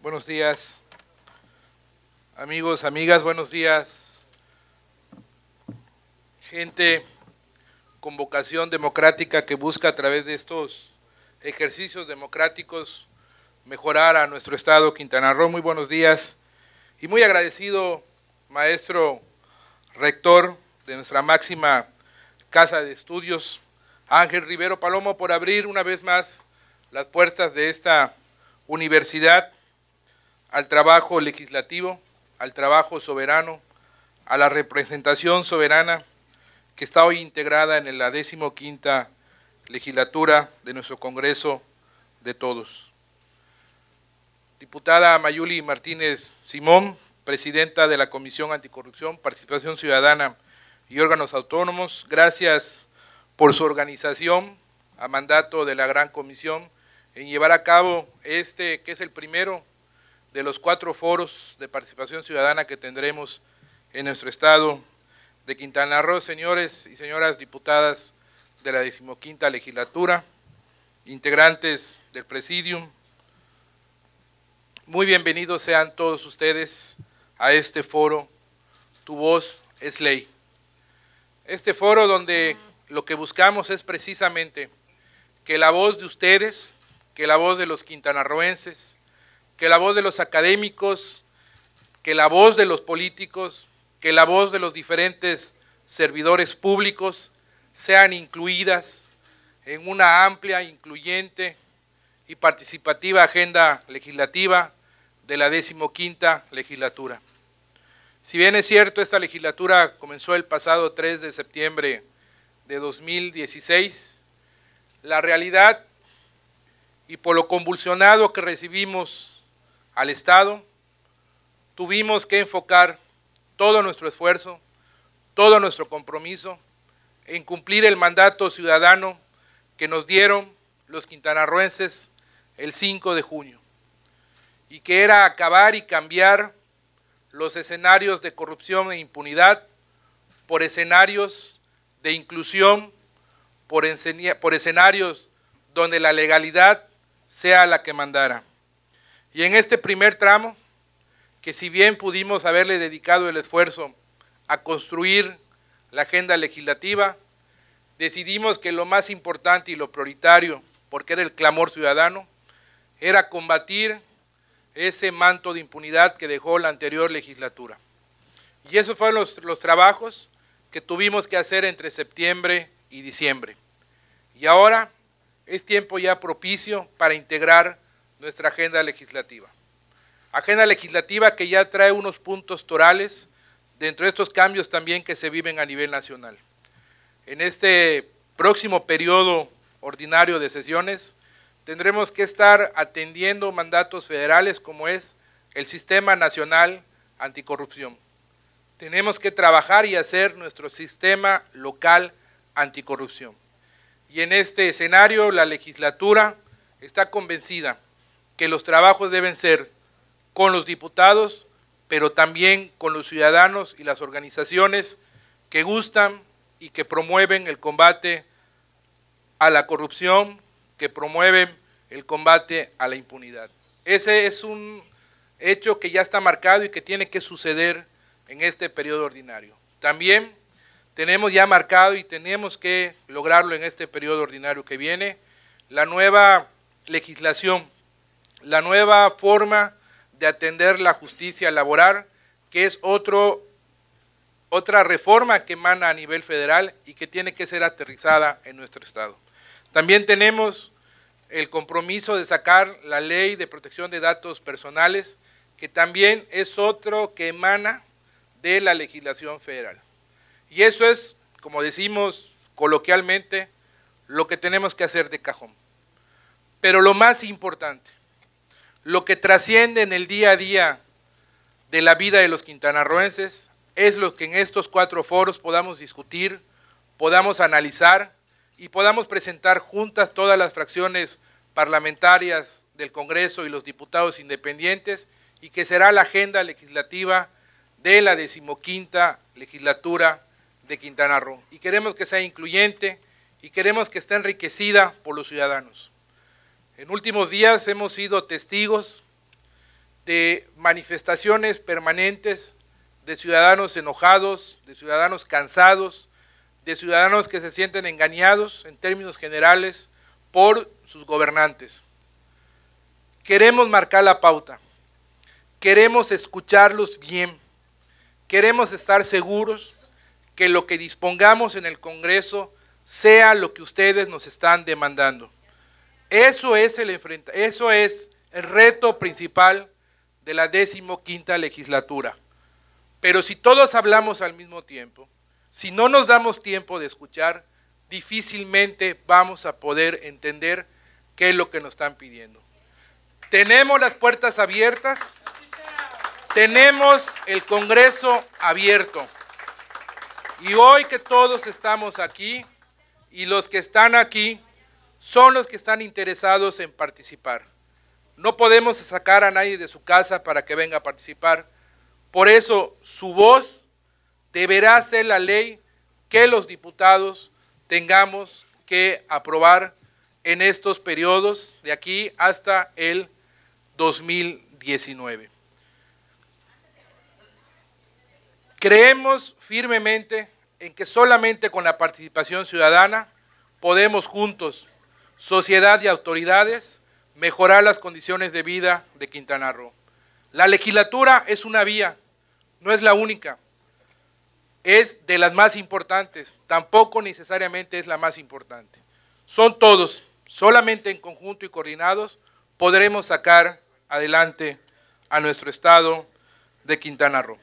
Buenos días. Amigos, amigas, buenos días. Gente con vocación democrática que busca a través de estos ejercicios democráticos mejorar a nuestro estado Quintana Roo. Muy buenos días. Y muy agradecido, maestro rector de nuestra máxima casa de estudios, Ángel Rivero Palomo, por abrir una vez más las puertas de esta universidad al trabajo legislativo, al trabajo soberano, a la representación soberana que está hoy integrada en la quinta legislatura de nuestro Congreso de todos. Diputada Mayuli Martínez Simón, presidenta de la Comisión Anticorrupción, Participación Ciudadana y Órganos Autónomos, gracias por su organización a mandato de la Gran Comisión en llevar a cabo este, que es el primero de los cuatro foros de participación ciudadana que tendremos en nuestro estado de Quintana Roo, señores y señoras diputadas de la decimoquinta legislatura, integrantes del presidium, muy bienvenidos sean todos ustedes a este foro, Tu voz es ley. Este foro donde lo que buscamos es precisamente que la voz de ustedes, que la voz de los quintanarroenses, que la voz de los académicos, que la voz de los políticos, que la voz de los diferentes servidores públicos sean incluidas en una amplia, incluyente y participativa agenda legislativa de la decimoquinta legislatura. Si bien es cierto, esta legislatura comenzó el pasado 3 de septiembre de 2016, la realidad y por lo convulsionado que recibimos al Estado, tuvimos que enfocar todo nuestro esfuerzo, todo nuestro compromiso en cumplir el mandato ciudadano que nos dieron los quintanarruenses el 5 de junio, y que era acabar y cambiar los escenarios de corrupción e impunidad por escenarios de inclusión, por escenarios donde la legalidad sea la que mandara. Y en este primer tramo, que si bien pudimos haberle dedicado el esfuerzo a construir la agenda legislativa, decidimos que lo más importante y lo prioritario, porque era el clamor ciudadano, era combatir ese manto de impunidad que dejó la anterior legislatura. Y esos fueron los, trabajos que tuvimos que hacer entre septiembre y diciembre. Y ahora es tiempo ya propicio para integrar nuestra agenda legislativa. Agenda legislativa que ya trae unos puntos torales dentro de estos cambios también que se viven a nivel nacional. En este próximo periodo ordinario de sesiones tendremos que estar atendiendo mandatos federales como es el Sistema Nacional Anticorrupción. Tenemos que trabajar y hacer nuestro sistema local anticorrupción. Y en este escenario la legislatura está convencida que los trabajos deben ser con los diputados, pero también con los ciudadanos y las organizaciones que gustan y que promueven el combate a la corrupción, que promueven el combate a la impunidad. Ese es un hecho que ya está marcado y que tiene que suceder en este periodo ordinario. También tenemos ya marcado y tenemos que lograrlo en este periodo ordinario que viene, la nueva legislación la nueva forma de atender la justicia laboral, que es otra reforma que emana a nivel federal y que tiene que ser aterrizada en nuestro Estado. También tenemos el compromiso de sacar la ley de protección de datos personales, que también es otro que emana de la legislación federal. Y eso es, como decimos coloquialmente, lo que tenemos que hacer de cajón. Pero lo más importante, lo que trasciende en el día a día de la vida de los quintanarroenses, es lo que en estos cuatro foros podamos discutir, podamos analizar y podamos presentar juntas todas las fracciones parlamentarias del Congreso y los diputados independientes y que será la agenda legislativa de la decimoquinta legislatura de Quintana Roo. Y queremos que sea incluyente y queremos que esté enriquecida por los ciudadanos. En últimos días hemos sido testigos de manifestaciones permanentes de ciudadanos enojados, de ciudadanos cansados, de ciudadanos que se sienten engañados en términos generales por sus gobernantes. Queremos marcar la pauta, queremos escucharlos bien, queremos estar seguros que lo que dispongamos en el Congreso sea lo que ustedes nos están demandando. Eso es el reto principal de la decimoquinta legislatura. Pero si todos hablamos al mismo tiempo, si no nos damos tiempo de escuchar, difícilmente vamos a poder entender qué es lo que nos están pidiendo. Tenemos las puertas abiertas, tenemos el Congreso abierto. Y hoy que todos estamos aquí y los que están aquí, son los que están interesados en participar. No podemos sacar a nadie de su casa para que venga a participar. Por eso su voz deberá ser la ley que los diputados tengamos que aprobar en estos periodos de aquí hasta el 2019. Creemos firmemente en que solamente con la participación ciudadana podemos juntos sociedad y autoridades mejorar las condiciones de vida de Quintana Roo. La legislatura es una vía, no es la única, es de las más importantes, tampoco necesariamente es la más importante. Son todos, solamente en conjunto y coordinados podremos sacar adelante a nuestro estado de Quintana Roo.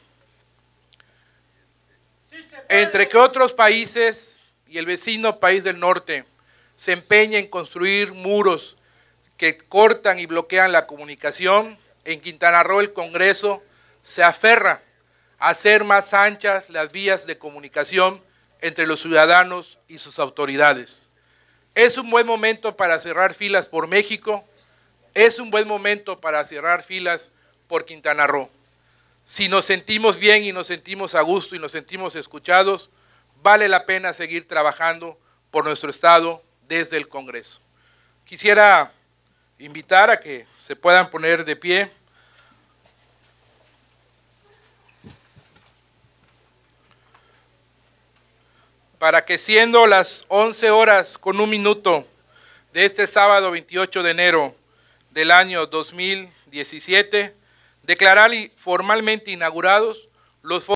Entre que otros países y el vecino país del norte, se empeña en construir muros que cortan y bloquean la comunicación. En Quintana Roo el Congreso se aferra a hacer más anchas las vías de comunicación entre los ciudadanos y sus autoridades. Es un buen momento para cerrar filas por México, es un buen momento para cerrar filas por Quintana Roo. Si nos sentimos bien y nos sentimos a gusto y nos sentimos escuchados, vale la pena seguir trabajando por nuestro Estado, desde el Congreso. Quisiera invitar a que se puedan poner de pie. Para que siendo las 11 horas con un minuto de este sábado 28 de enero del año 2017, declarar formalmente inaugurados los